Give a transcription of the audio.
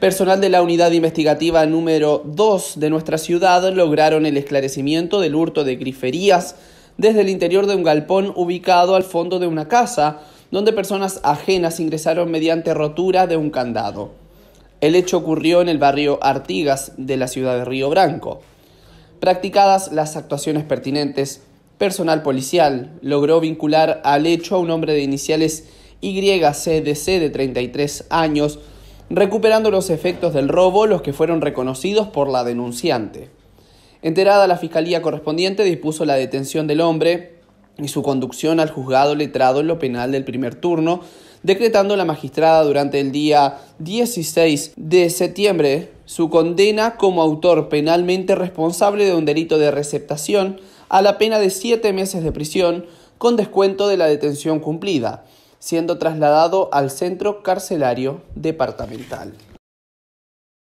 Personal de la unidad investigativa número 2 de nuestra ciudad lograron el esclarecimiento del hurto de griferías desde el interior de un galpón ubicado al fondo de una casa, donde personas ajenas ingresaron mediante rotura de un candado. El hecho ocurrió en el barrio Artigas de la ciudad de Río Branco. Practicadas las actuaciones pertinentes, personal policial logró vincular al hecho a un hombre de iniciales YCDC de 33 años, recuperando los efectos del robo, los que fueron reconocidos por la denunciante. Enterada la fiscalía correspondiente dispuso la detención del hombre y su conducción al juzgado letrado en lo penal del primer turno, decretando la magistrada durante el día 16 de septiembre su condena como autor penalmente responsable de un delito de receptación a la pena de siete meses de prisión con descuento de la detención cumplida siendo trasladado al Centro Carcelario Departamental.